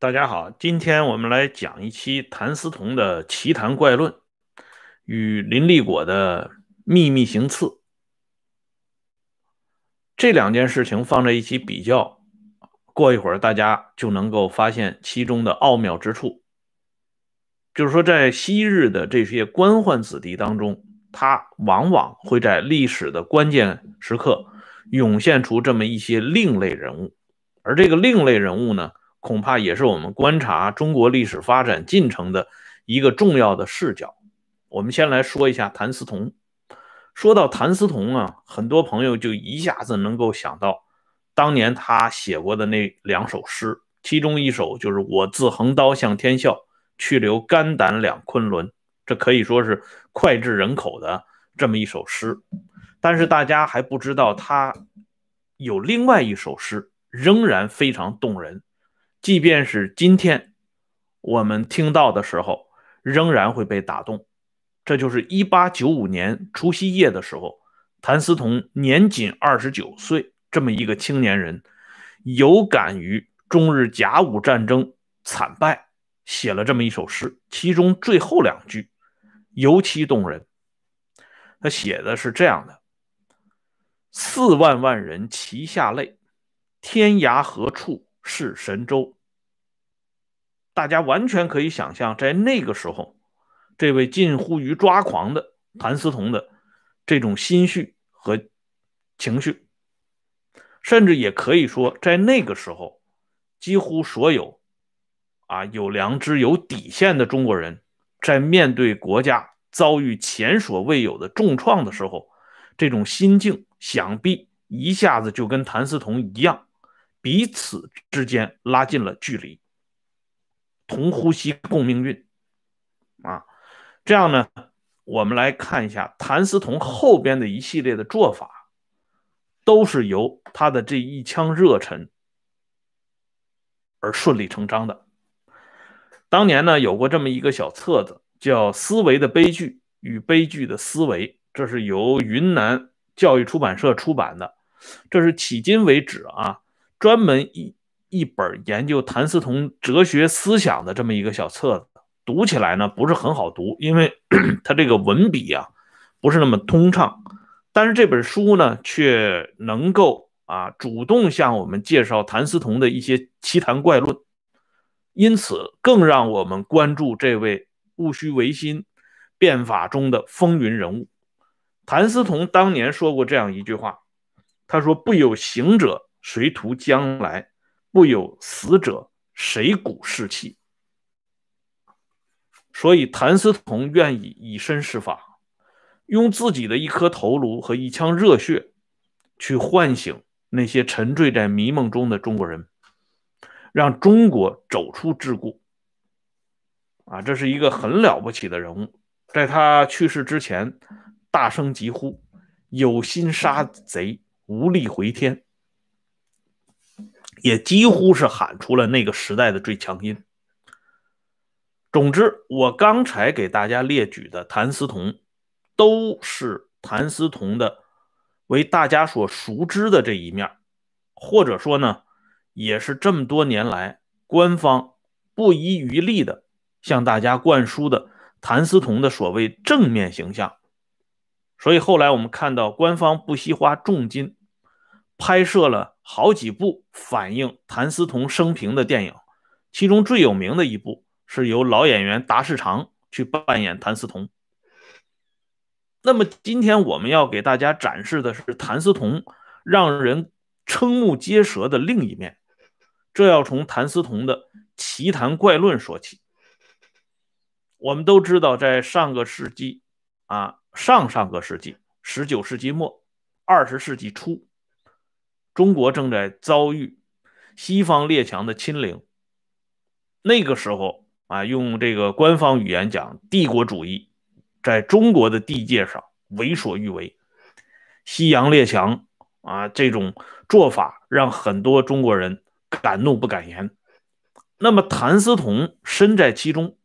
大家好，今天我们来讲一期谭嗣同的奇谈怪论与林立果的秘密行刺这两件事情放在一起比较，过一会儿大家就能够发现其中的奥妙之处。就是说，在昔日的这些官宦子弟当中。他往往会在历史的关键时刻涌现出这么一些另类人物，而这个另类人物呢，恐怕也是我们观察中国历史发展进程的一个重要的视角。我们先来说一下谭嗣同。说到谭嗣同啊，很多朋友就一下子能够想到当年他写过的那两首诗，其中一首就是“我自横刀向天笑，去留肝胆两昆仑”。这可以说是脍炙人口的这么一首诗，但是大家还不知道他有另外一首诗仍然非常动人，即便是今天我们听到的时候仍然会被打动。这就是一八九五年除夕夜的时候，谭嗣同年仅二十九岁，这么一个青年人，有感于中日甲午战争惨败，写了这么一首诗，其中最后两句。尤其动人，他写的是这样的：“四万万人齐下泪，天涯何处是神州。”大家完全可以想象，在那个时候，这位近乎于抓狂的谭嗣同的这种心绪和情绪，甚至也可以说，在那个时候，几乎所有啊有良知、有底线的中国人。在面对国家遭遇前所未有的重创的时候，这种心境想必一下子就跟谭嗣同一样，彼此之间拉近了距离，同呼吸共命运，啊，这样呢，我们来看一下谭嗣同后边的一系列的做法，都是由他的这一腔热忱而顺理成章的。当年呢，有过这么一个小册子，叫《思维的悲剧与悲剧的思维》，这是由云南教育出版社出版的。这是迄今为止啊，专门一一本研究谭嗣同哲学思想的这么一个小册子。读起来呢，不是很好读，因为他 这个文笔啊，不是那么通畅。但是这本书呢，却能够啊，主动向我们介绍谭嗣同的一些奇谈怪论。因此，更让我们关注这位戊戌维新变法中的风云人物谭嗣同。当年说过这样一句话：“他说，不有行者，谁图将来？不有死者，谁鼓士气？”所以，谭嗣同愿意以身试法，用自己的一颗头颅和一腔热血，去唤醒那些沉醉在迷梦中的中国人。让中国走出桎梏，啊，这是一个很了不起的人物。在他去世之前，大声疾呼：“有心杀贼，无力回天。”也几乎是喊出了那个时代的最强音。总之，我刚才给大家列举的谭嗣同，都是谭嗣同的为大家所熟知的这一面，或者说呢？也是这么多年来，官方不遗余力的向大家灌输的谭嗣同的所谓正面形象。所以后来我们看到，官方不惜花重金拍摄了好几部反映谭嗣同生平的电影，其中最有名的一部是由老演员达世长去扮演谭嗣同。那么今天我们要给大家展示的是谭嗣同让人瞠目结舌的另一面。这要从谭嗣同的奇谈怪论说起。我们都知道，在上个世纪啊，上上个世纪，十九世纪末、二十世纪初，中国正在遭遇西方列强的侵凌。那个时候啊，用这个官方语言讲，帝国主义在中国的地界上为所欲为。西洋列强啊，这种做法让很多中国人。敢怒不敢言，那么谭嗣同身在其中，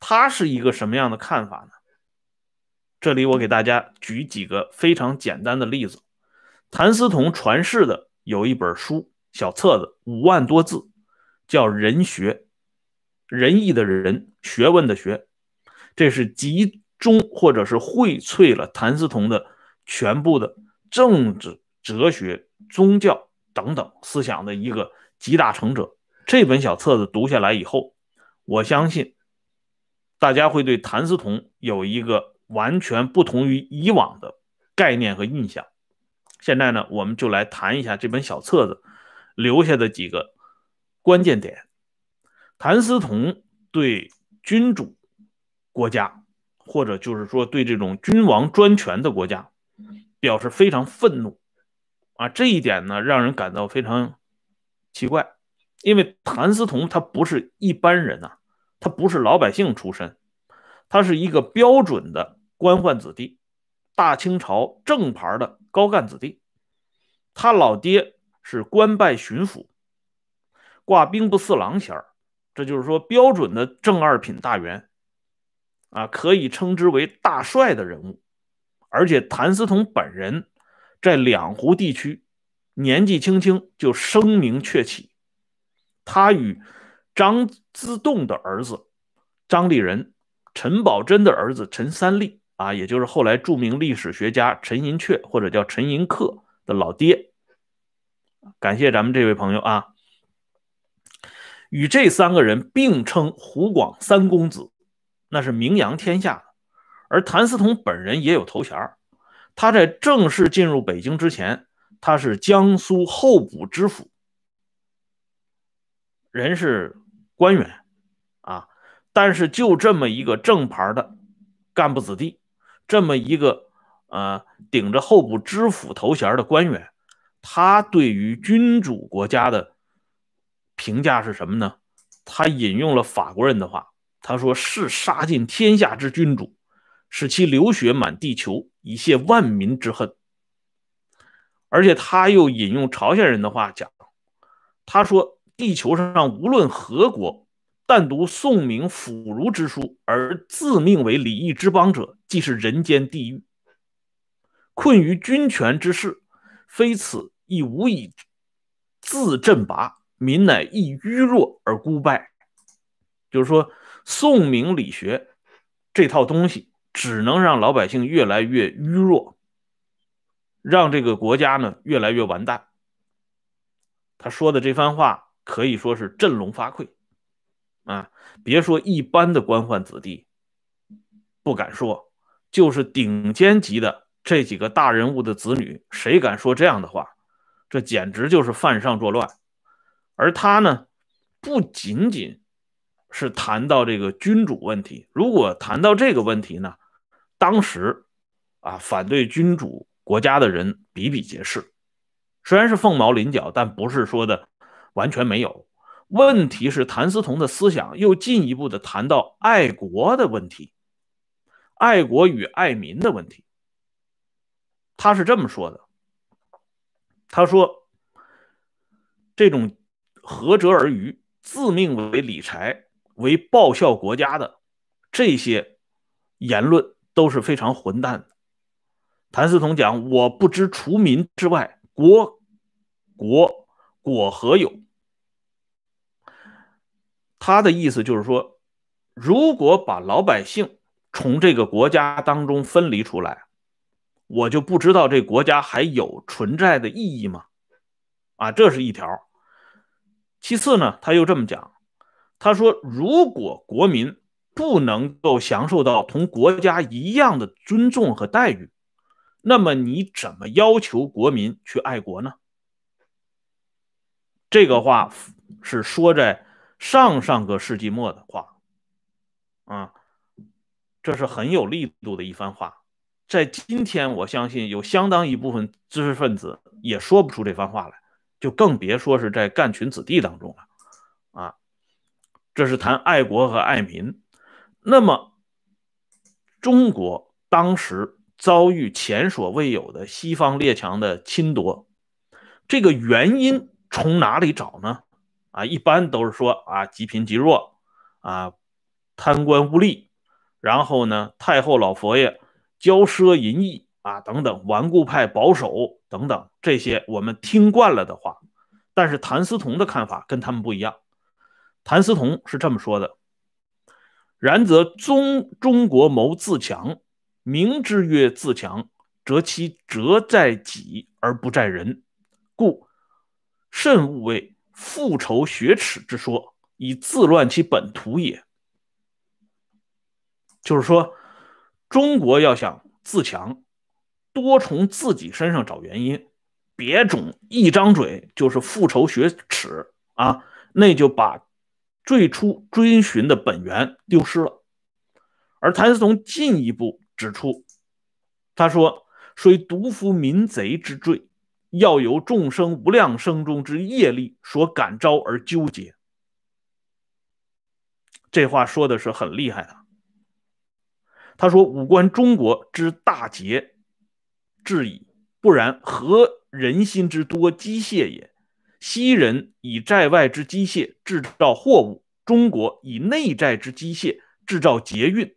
他是一个什么样的看法呢？这里我给大家举几个非常简单的例子。谭嗣同传世的有一本书小册子，五万多字，叫《仁学》，仁义的仁，学问的学，这是集中或者是荟萃了谭嗣同的全部的政治、哲学、宗教。等等思想的一个集大成者，这本小册子读下来以后，我相信大家会对谭嗣同有一个完全不同于以往的概念和印象。现在呢，我们就来谈一下这本小册子留下的几个关键点。谭嗣同对君主国家，或者就是说对这种君王专权的国家，表示非常愤怒。啊，这一点呢，让人感到非常奇怪，因为谭嗣同他不是一般人呐，他不是老百姓出身，他是一个标准的官宦子弟，大清朝正牌的高干子弟，他老爹是官拜巡抚，挂兵部侍郎衔这就是说标准的正二品大员，啊，可以称之为大帅的人物，而且谭嗣同本人。在两湖地区，年纪轻轻就声名鹊起。他与张之洞的儿子张立仁、陈宝箴的儿子陈三立，啊，也就是后来著名历史学家陈寅恪或者叫陈寅恪的老爹。感谢咱们这位朋友啊，与这三个人并称“湖广三公子”，那是名扬天下。而谭嗣同本人也有头衔儿。他在正式进入北京之前，他是江苏候补知府，人是官员，啊，但是就这么一个正牌的干部子弟，这么一个呃顶着候补知府头衔的官员，他对于君主国家的评价是什么呢？他引用了法国人的话，他说：“是杀尽天下之君主，使其流血满地球。”以泄万民之恨，而且他又引用朝鲜人的话讲，他说：“地球上无论何国，但读宋明腐儒之书而自命为礼义之邦者，即是人间地狱，困于君权之势，非此亦无以自振拔，民乃亦迂弱而孤败。”就是说，宋明理学这套东西。只能让老百姓越来越虚弱，让这个国家呢越来越完蛋。他说的这番话可以说是振聋发聩啊！别说一般的官宦子弟不敢说，就是顶尖级的这几个大人物的子女，谁敢说这样的话？这简直就是犯上作乱。而他呢，不仅仅是谈到这个君主问题，如果谈到这个问题呢？当时，啊，反对君主国家的人比比皆是，虽然是凤毛麟角，但不是说的完全没有。问题是，谭嗣同的思想又进一步的谈到爱国的问题，爱国与爱民的问题。他是这么说的，他说，这种涸辙而渔、自命为理财、为报效国家的这些言论。都是非常混蛋的。谭嗣同讲：“我不知除民之外，国，国，果何有？”他的意思就是说，如果把老百姓从这个国家当中分离出来，我就不知道这国家还有存在的意义吗？啊，这是一条。其次呢，他又这么讲，他说：“如果国民。”不能够享受到同国家一样的尊重和待遇，那么你怎么要求国民去爱国呢？这个话是说在上上个世纪末的话，啊，这是很有力度的一番话。在今天，我相信有相当一部分知识分子也说不出这番话来，就更别说是在干群子弟当中了。啊，这是谈爱国和爱民。那么，中国当时遭遇前所未有的西方列强的侵夺，这个原因从哪里找呢？啊，一般都是说啊，极贫极弱，啊，贪官污吏，然后呢，太后老佛爷骄奢淫逸啊，等等，顽固派保守等等这些我们听惯了的话，但是谭嗣同的看法跟他们不一样。谭嗣同是这么说的。然则中中国谋自强，民之曰自强，则其责在己而不在人，故慎勿为复仇雪耻之说，以自乱其本土也。就是说，中国要想自强，多从自己身上找原因，别总一张嘴就是复仇雪耻啊，那就把。最初追寻的本源丢失了，而谭嗣同进一步指出，他说：“虽独夫民贼之罪，要由众生无量生中之业力所感召而纠结。”这话说的是很厉害的。他说：“五官中国之大劫至矣，不然何人心之多机械也？”西人以寨外之机械制造货物，中国以内寨之机械制造捷运。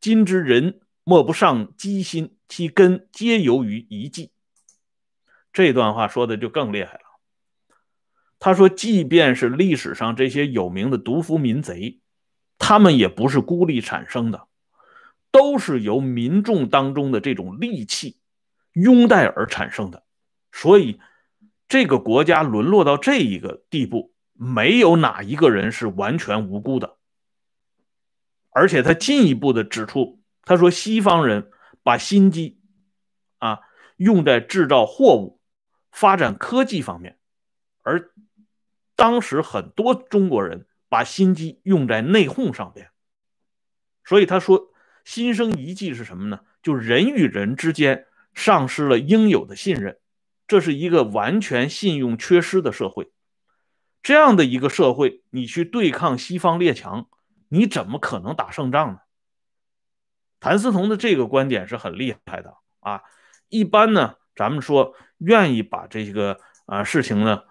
今之人莫不上机心，其根皆由于一迹。这段话说的就更厉害了。他说，即便是历史上这些有名的毒夫民贼，他们也不是孤立产生的，都是由民众当中的这种戾气拥戴而产生的。所以。这个国家沦落到这一个地步，没有哪一个人是完全无辜的。而且他进一步的指出，他说西方人把心机啊用在制造货物、发展科技方面，而当时很多中国人把心机用在内讧上边。所以他说，心生一计是什么呢？就人与人之间丧失了应有的信任。这是一个完全信用缺失的社会，这样的一个社会，你去对抗西方列强，你怎么可能打胜仗呢？谭嗣同的这个观点是很厉害的啊！一般呢，咱们说愿意把这个啊事情呢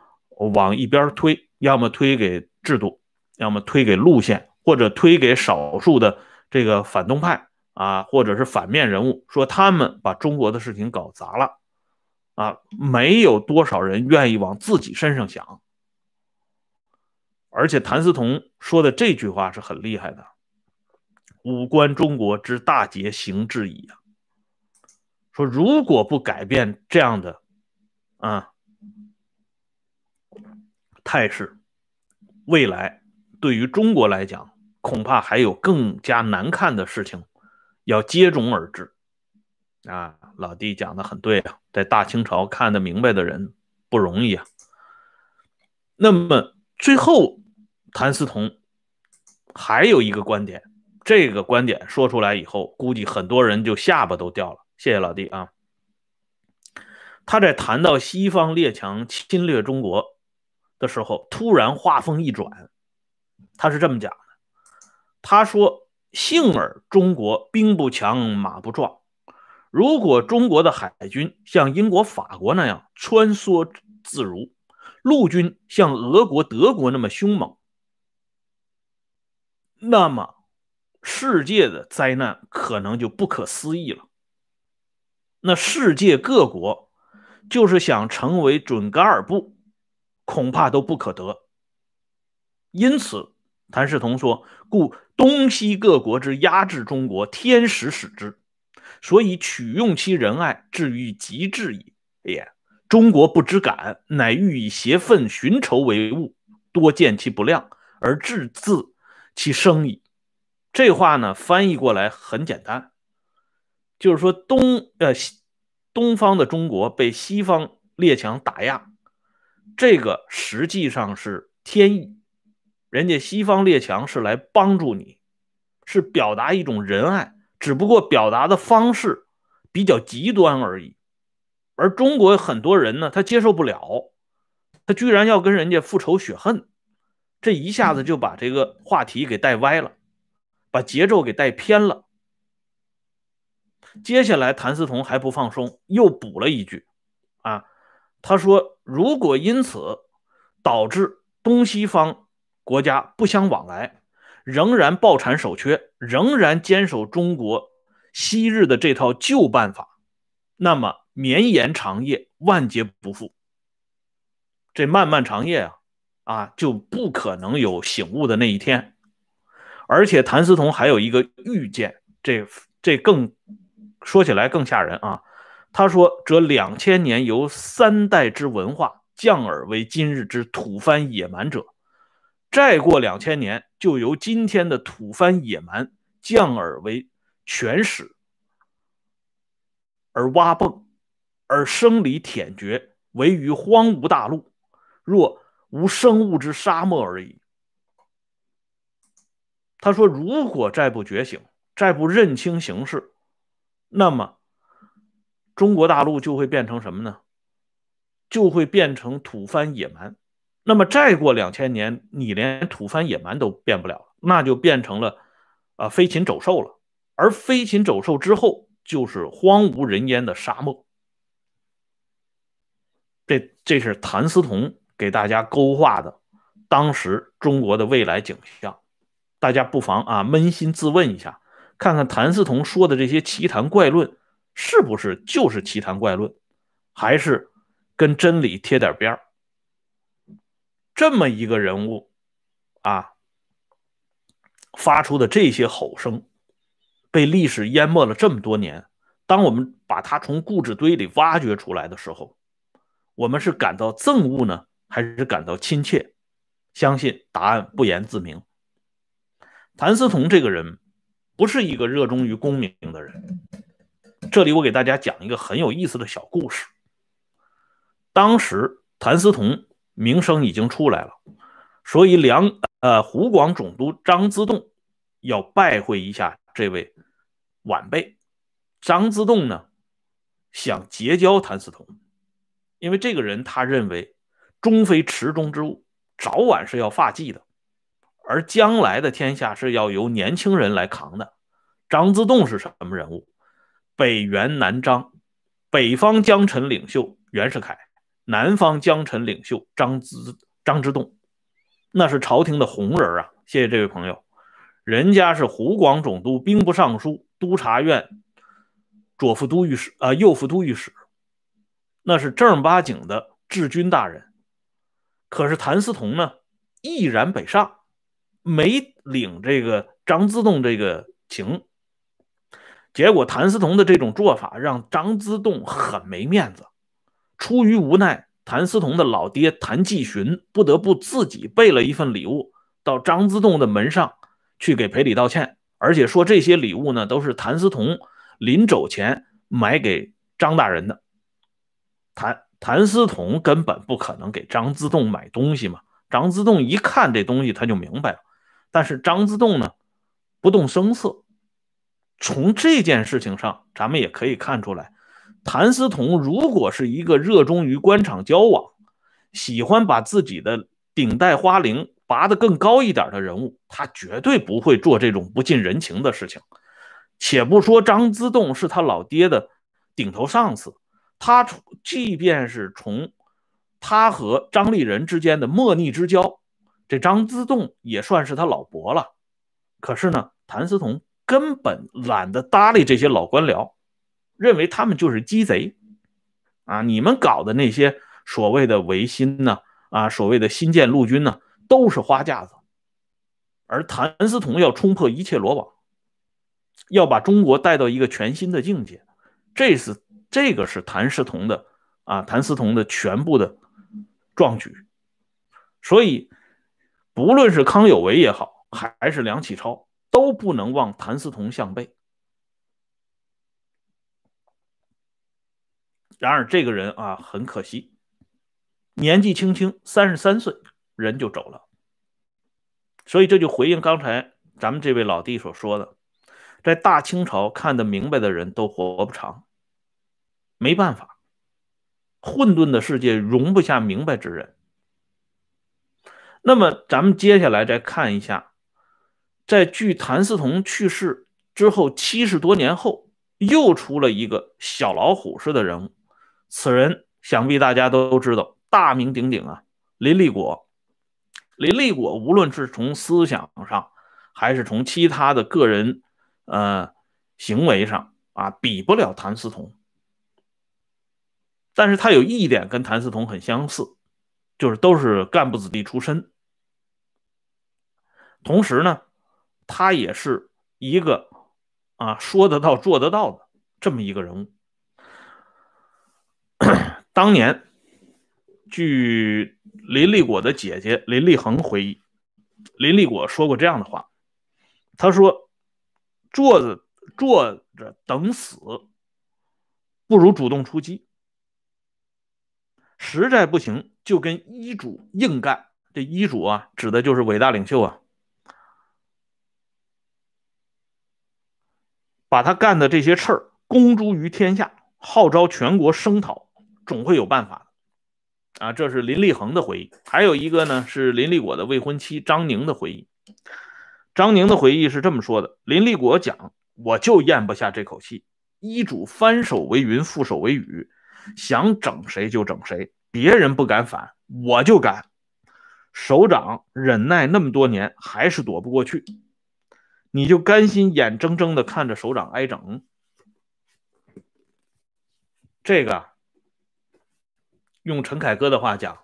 往一边推，要么推给制度，要么推给路线，或者推给少数的这个反动派啊，或者是反面人物，说他们把中国的事情搞砸了。啊，没有多少人愿意往自己身上想，而且谭嗣同说的这句话是很厉害的：“五观中国之大节，行之矣。”说如果不改变这样的啊态势，未来对于中国来讲，恐怕还有更加难看的事情要接踵而至啊。老弟讲的很对啊，在大清朝看得明白的人不容易啊。那么最后，谭嗣同还有一个观点，这个观点说出来以后，估计很多人就下巴都掉了。谢谢老弟啊。他在谈到西方列强侵略中国的时候，突然话锋一转，他是这么讲的：他说，幸而中国兵不强，马不壮。如果中国的海军像英国、法国那样穿梭自如，陆军像俄国、德国那么凶猛，那么世界的灾难可能就不可思议了。那世界各国就是想成为准噶尔部，恐怕都不可得。因此，谭世同说：“故东西各国之压制中国，天时使之。”所以取用其仁爱，至于极致矣也。中国不知感，乃欲以邪愤寻仇为物，多见其不量而致自其生矣。这话呢，翻译过来很简单，就是说东呃，东方的中国被西方列强打压，这个实际上是天意，人家西方列强是来帮助你，是表达一种仁爱。只不过表达的方式比较极端而已，而中国很多人呢，他接受不了，他居然要跟人家复仇雪恨，这一下子就把这个话题给带歪了，把节奏给带偏了。接下来，谭嗣同还不放松，又补了一句：“啊，他说如果因此导致东西方国家不相往来。”仍然抱残守缺，仍然坚守中国昔日的这套旧办法，那么绵延长夜，万劫不复。这漫漫长夜啊，啊，就不可能有醒悟的那一天。而且谭嗣同还有一个预见，这这更说起来更吓人啊。他说：“这两千年由三代之文化降而为今日之土蕃野蛮者，再过两千年。”就由今天的吐蕃野蛮降而为犬豕，而挖泵，而生理舔绝，为于荒芜大陆，若无生物之沙漠而已。他说：“如果再不觉醒，再不认清形势，那么中国大陆就会变成什么呢？就会变成吐蕃野蛮。”那么再过两千年，你连吐蕃野蛮都变不了，那就变成了，啊，飞禽走兽了。而飞禽走兽之后，就是荒无人烟的沙漠。这这是谭嗣同给大家勾画的，当时中国的未来景象。大家不妨啊，扪心自问一下，看看谭嗣同说的这些奇谈怪论，是不是就是奇谈怪论，还是跟真理贴点边儿？这么一个人物，啊，发出的这些吼声，被历史淹没了这么多年。当我们把他从故纸堆里挖掘出来的时候，我们是感到憎恶呢，还是感到亲切？相信答案不言自明。谭嗣同这个人，不是一个热衷于功名的人。这里我给大家讲一个很有意思的小故事。当时谭嗣同。名声已经出来了，所以梁呃，湖广总督张之洞要拜会一下这位晚辈。张之洞呢，想结交谭嗣同，因为这个人他认为中非池中之物，早晚是要发迹的，而将来的天下是要由年轻人来扛的。张之洞是什么人物？北元南张，北方江臣领袖袁世凯。南方江臣领袖张之张之洞，那是朝廷的红人啊！谢谢这位朋友，人家是湖广总督、兵部尚书、督察院左副都御史啊，右副都御史，那是正儿八经的治军大人。可是谭嗣同呢，毅然北上，没领这个张之洞这个情，结果谭嗣同的这种做法让张之洞很没面子。出于无奈，谭嗣同的老爹谭继洵不得不自己备了一份礼物到张之洞的门上去给赔礼道歉，而且说这些礼物呢都是谭嗣同临走前买给张大人的。谭谭嗣同根本不可能给张之洞买东西嘛。张之洞一看这东西他就明白了，但是张之洞呢不动声色。从这件事情上，咱们也可以看出来。谭嗣同如果是一个热衷于官场交往、喜欢把自己的顶戴花翎拔得更高一点的人物，他绝对不会做这种不近人情的事情。且不说张之洞是他老爹的顶头上司，他即便是从他和张立人之间的莫逆之交，这张之洞也算是他老伯了。可是呢，谭嗣同根本懒得搭理这些老官僚。认为他们就是鸡贼，啊，你们搞的那些所谓的维新呢，啊，所谓的新建陆军呢，都是花架子。而谭嗣同要冲破一切罗网，要把中国带到一个全新的境界，这是这个是谭嗣同的啊，谭嗣同的全部的壮举。所以，不论是康有为也好，还是梁启超，都不能忘谭嗣同向背。然而，这个人啊，很可惜，年纪轻轻三十三岁，人就走了。所以这就回应刚才咱们这位老弟所说的，在大清朝看得明白的人都活不长，没办法，混沌的世界容不下明白之人。那么，咱们接下来再看一下，在距谭嗣同去世之后七十多年后，又出了一个小老虎似的人物。此人想必大家都知道，大名鼎鼎啊，林立果。林立果无论是从思想上，还是从其他的个人呃行为上啊，比不了谭嗣同。但是他有一点跟谭嗣同很相似，就是都是干部子弟出身。同时呢，他也是一个啊说得到做得到的这么一个人物。当年，据林立果的姐姐林立恒回忆，林立果说过这样的话：“他说，坐着坐着等死，不如主动出击。实在不行，就跟医主硬干。这医主啊，指的就是伟大领袖啊，把他干的这些事儿公诸于天下，号召全国声讨。”总会有办法的，啊，这是林立恒的回忆。还有一个呢，是林立果的未婚妻张宁的回忆。张宁的回忆是这么说的：林立果讲，我就咽不下这口气，医嘱翻手为云，覆手为雨，想整谁就整谁，别人不敢反，我就敢。首长忍耐那么多年，还是躲不过去，你就甘心眼睁睁的看着首长挨整？这个。用陈凯歌的话讲，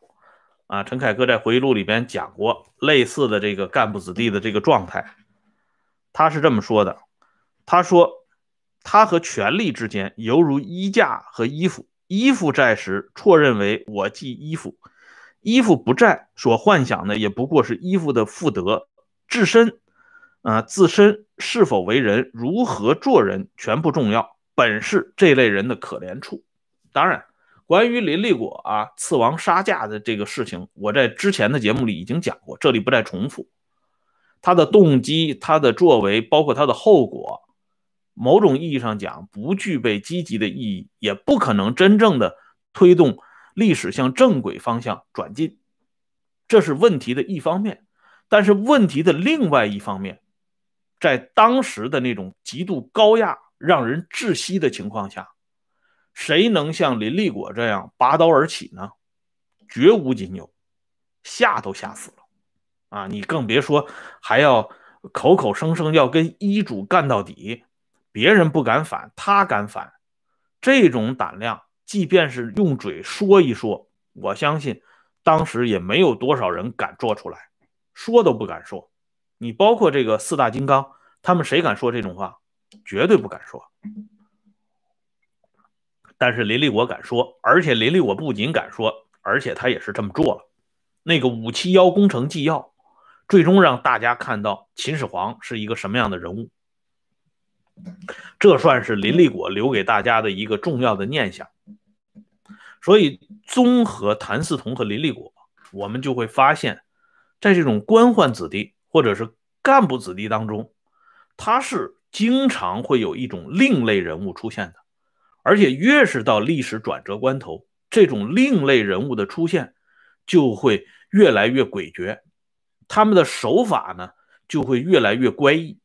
啊，陈凯歌在回忆录里边讲过类似的这个干部子弟的这个状态，他是这么说的，他说他和权力之间犹如衣架和衣服，衣服在时错认为我系衣服，衣服不在所幻想的也不过是衣服的附德，自身，啊，自身是否为人，如何做人全不重要，本是这类人的可怜处，当然。关于林立果啊刺王杀驾的这个事情，我在之前的节目里已经讲过，这里不再重复。他的动机、他的作为，包括他的后果，某种意义上讲不具备积极的意义，也不可能真正的推动历史向正轨方向转进，这是问题的一方面。但是问题的另外一方面，在当时的那种极度高压、让人窒息的情况下。谁能像林立果这样拔刀而起呢？绝无仅有，吓都吓死了啊！你更别说还要口口声声要跟医主干到底，别人不敢反，他敢反，这种胆量，即便是用嘴说一说，我相信当时也没有多少人敢做出来，说都不敢说。你包括这个四大金刚，他们谁敢说这种话？绝对不敢说。但是林立国敢说，而且林立国不仅敢说，而且他也是这么做了。那个“五七幺工程纪要”，最终让大家看到秦始皇是一个什么样的人物，这算是林立果留给大家的一个重要的念想。所以，综合谭嗣同和林立果，我们就会发现，在这种官宦子弟或者是干部子弟当中，他是经常会有一种另类人物出现的。而且越是到历史转折关头，这种另类人物的出现就会越来越诡谲，他们的手法呢就会越来越怪异，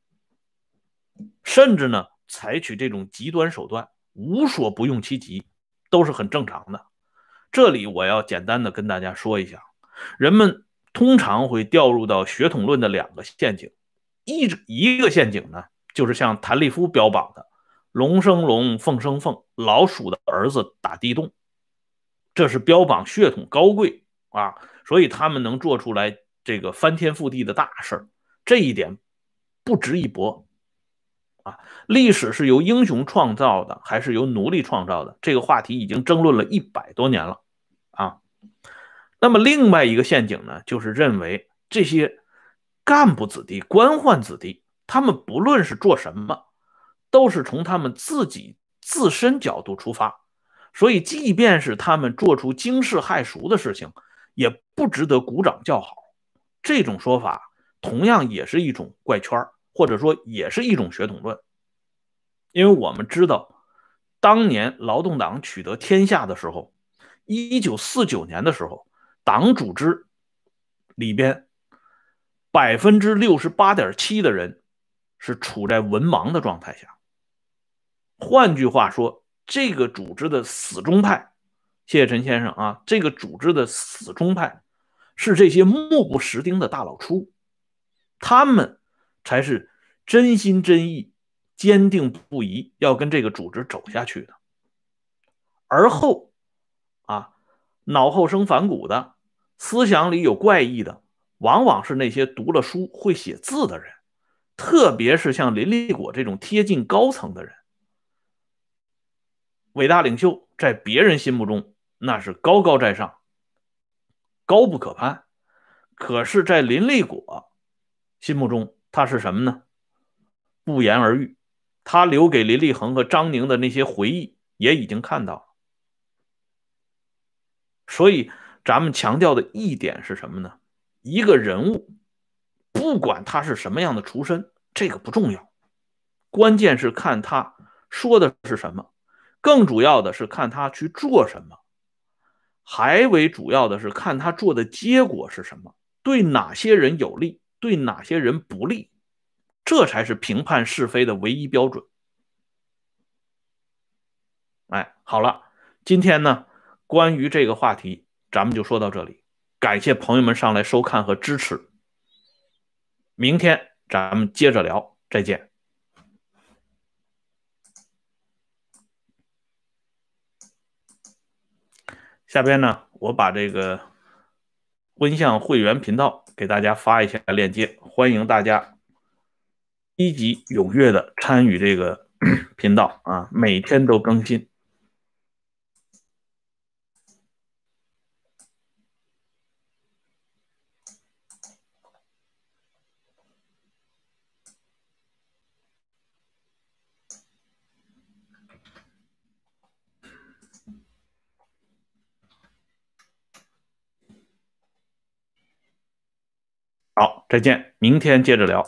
甚至呢采取这种极端手段，无所不用其极，都是很正常的。这里我要简单的跟大家说一下，人们通常会掉入到血统论的两个陷阱，一一个陷阱呢就是像谭立夫标榜的。龙生龙，凤生凤，老鼠的儿子打地洞，这是标榜血统高贵啊，所以他们能做出来这个翻天覆地的大事儿，这一点不值一驳啊。历史是由英雄创造的，还是由奴隶创造的？这个话题已经争论了一百多年了啊。那么另外一个陷阱呢，就是认为这些干部子弟、官宦子弟，他们不论是做什么。都是从他们自己自身角度出发，所以即便是他们做出惊世骇俗的事情，也不值得鼓掌叫好。这种说法同样也是一种怪圈或者说也是一种血统论。因为我们知道，当年劳动党取得天下的时候，一九四九年的时候，党组织里边百分之六十八点七的人是处在文盲的状态下。换句话说，这个组织的死忠派，谢谢陈先生啊！这个组织的死忠派，是这些目不识丁的大老粗，他们才是真心真意、坚定不移要跟这个组织走下去的。而后，啊，脑后生反骨的思想里有怪异的，往往是那些读了书会写字的人，特别是像林立果这种贴近高层的人。伟大领袖在别人心目中那是高高在上，高不可攀。可是，在林立果心目中，他是什么呢？不言而喻。他留给林立恒和张宁的那些回忆，也已经看到了。所以，咱们强调的一点是什么呢？一个人物，不管他是什么样的出身，这个不重要。关键是看他说的是什么。更主要的是看他去做什么，还为主要的是看他做的结果是什么，对哪些人有利，对哪些人不利，这才是评判是非的唯一标准。哎，好了，今天呢，关于这个话题，咱们就说到这里，感谢朋友们上来收看和支持，明天咱们接着聊，再见。下边呢，我把这个温相会员频道给大家发一下链接，欢迎大家积极踊跃的参与这个 频道啊，每天都更新。好，再见，明天接着聊。